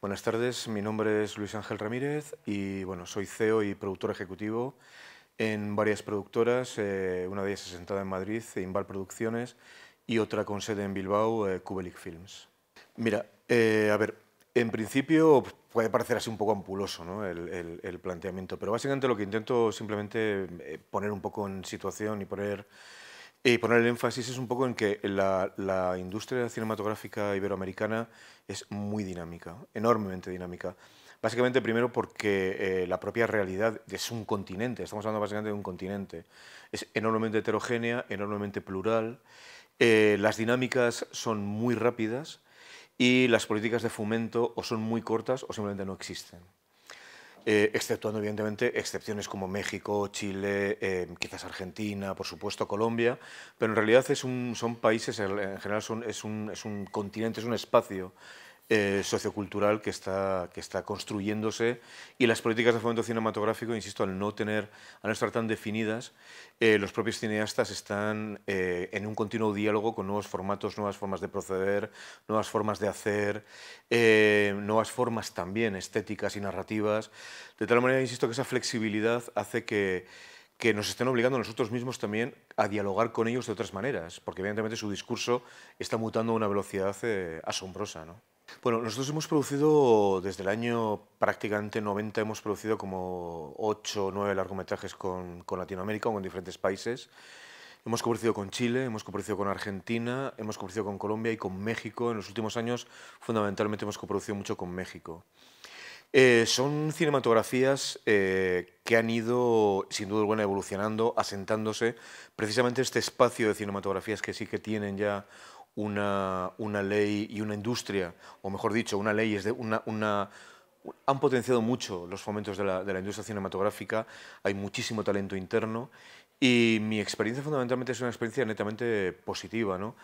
Buenas tardes, mi nombre es Luis Ángel Ramírez y bueno, soy CEO y productor ejecutivo en varias productoras, eh, una de ellas es sentada en Madrid, Inval Producciones, y otra con sede en Bilbao, eh, Kubelik Films. Mira, eh, a ver, en principio puede parecer así un poco ampuloso el, planteamiento, pero básicamente lo que intento simplemente poner un poco en situación y poner y poner el énfasis es un poco en que la, industria cinematográfica iberoamericana es muy dinámica, enormemente dinámica. Básicamente, primero porque eh, la propia realidad es un continente, estamos hablando básicamente de un continente. Es enormemente heterogénea, enormemente plural, eh, las dinámicas son muy rápidas y las políticas de fomento o son muy cortas o simplemente no existen. Eh, exceptuando evidentemente excepciones como México, Chile, eh, quizás Argentina, por supuesto Colombia, pero en realidad son países, en general es, un, es un continente, es un espacio eh, sociocultural que está, que está construyéndose y las políticas de fomento cinematográfico, insisto, al no, tener, al estar tan definidas, eh, los propios cineastas están eh, en un continuo diálogo con nuevos formatos, nuevas formas de proceder, nuevas formas de hacer, nuevas formas también estéticas y narrativas. De tal manera, insisto, que esa flexibilidad hace que que nos estén obligando a nosotros mismos también a dialogar con ellos de otras maneras, porque evidentemente su discurso está mutando a una velocidad asombrosa. ¿no? Bueno, nosotros hemos producido, desde el año prácticamente 90, hemos producido como 8 o 9 largometrajes con, con Latinoamérica o con diferentes países. Hemos coproducido con Chile, hemos coproducido con Argentina, hemos coproducido con Colombia y con México. En los últimos años, fundamentalmente, hemos coproducido mucho con México. Eh, son cinematografías eh, que han ido, sin duda alguna, evolucionando, asentándose. Precisamente este espacio de cinematografías que sí que tienen ya una, una ley y una industria, o mejor dicho, una ley es de una, han potenciado mucho los fomentos de la, industria cinematográfica, hay muchísimo talento interno y mi experiencia fundamentalmente es una experiencia netamente positiva. ¿no?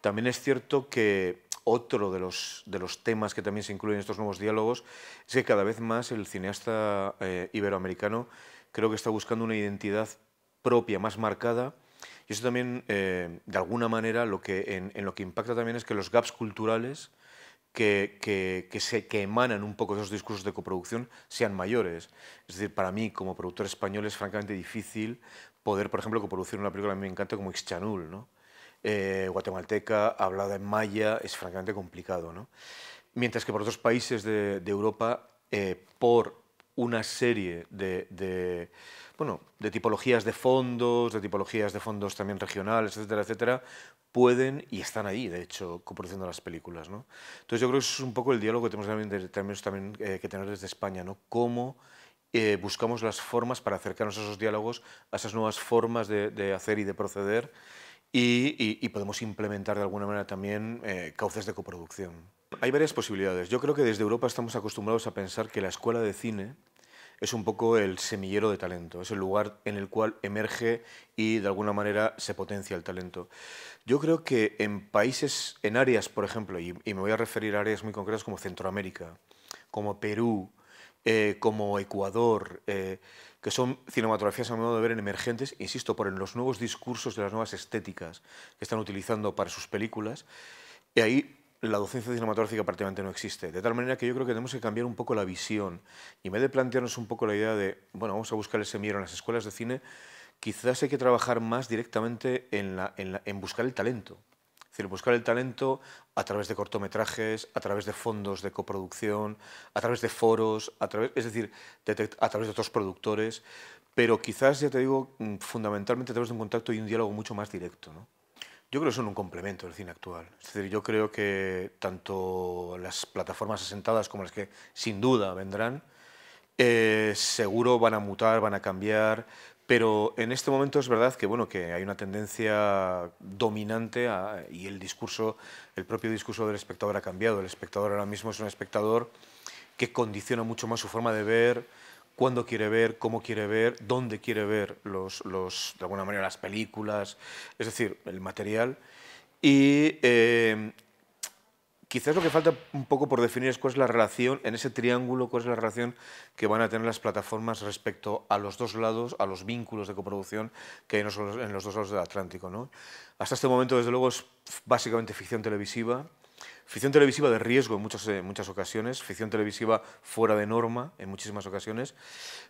También es cierto que otro de los, temas que también se incluyen en estos nuevos diálogos es que cada vez más el cineasta eh, iberoamericano creo que está buscando una identidad propia, más marcada, y eso también, eh, de alguna manera, lo que, en, lo que impacta también es que los gaps culturales que, que, que, se, que emanan un poco de esos discursos de coproducción sean mayores. Es decir, para mí, como productor español, es francamente difícil poder, por ejemplo, coproducir una película que a mí me encanta como Ixchanul, ¿no? Eh, guatemalteca, hablada en maya, es francamente complicado. ¿no? Mientras que por otros países de, Europa, eh, por una serie de, tipologías de fondos, de tipologías de fondos también regionales, etcétera, etcétera, pueden y están ahí, de hecho, coproduciendo las películas. ¿no? Entonces yo creo que es un poco el diálogo que tenemos también, también eh, que tener desde España, ¿no? Cómo eh, buscamos las formas para acercarnos a esos diálogos, a esas nuevas formas de hacer y de proceder y, podemos implementar de alguna manera también eh, cauces de coproducción. Hay varias posibilidades. Yo creo que desde Europa estamos acostumbrados a pensar que la escuela de cine es un poco el semillero de talento, es el lugar en el cual emerge y de alguna manera se potencia el talento. Yo creo que en países, en áreas, por ejemplo, y me voy a referir a áreas muy concretas como Centroamérica, como Perú, eh, como Ecuador, eh, que son cinematografías a modo de ver emergentes, insisto, por los nuevos discursos de las nuevas estéticas que están utilizando para sus películas. Y ahí la docencia cinematográfica prácticamente no existe. De tal manera que yo creo que tenemos que cambiar un poco la visión. Y en vez de plantearnos un poco la idea de, bueno, vamos a buscar ese miedo en las escuelas de cine, quizás hay que trabajar más directamente en buscar el talento. Es decir, buscar el talento a través de cortometrajes, a través de fondos de coproducción, a través de foros, a través, es decir, a través de otros productores, pero quizás, ya te digo, mm, fundamentalmente a través de un contacto y un diálogo mucho más directo. ¿no? Yo creo que son un complemento del cine actual. Es decir, yo creo que tanto las plataformas asentadas como las que sin duda vendrán, eh, seguro van a mutar, van a cambiar, pero en este momento es verdad que, bueno, que hay una tendencia dominante y el discurso, el propio discurso del espectador ha cambiado. El espectador ahora mismo es un espectador que condiciona mucho más su forma de ver, cuándo quiere ver, cómo quiere ver, dónde quiere ver los, los, de alguna manera las películas, es decir, el material. Y eh, Quizás lo que falta un poco por definir es cuál es la relación, en ese triángulo, cuál es la relación que van a tener las plataformas respecto a los dos lados, a los vínculos de coproducción que hay en los, dos lados del Atlántico. ¿no? Hasta este momento, desde luego, es básicamente ficción televisiva, Ficción televisiva de riesgo muchas, en muchas ocasiones, ficción televisiva fuera de norma en muchísimas ocasiones,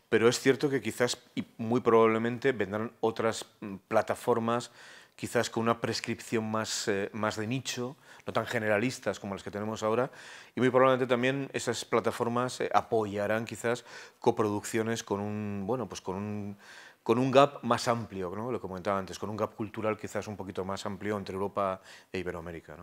pero es cierto que quizás y muy probablemente vendrán otras mm, plataformas quizás con una prescripción eh, más, de nicho, no tan generalistas como las que tenemos ahora, y muy probablemente también esas plataformas eh, apoyarán quizás coproducciones con un, pues con un, gap más amplio, ¿no? lo comentaba antes, con un gap cultural quizás un poquito más amplio entre Europa e Iberoamérica.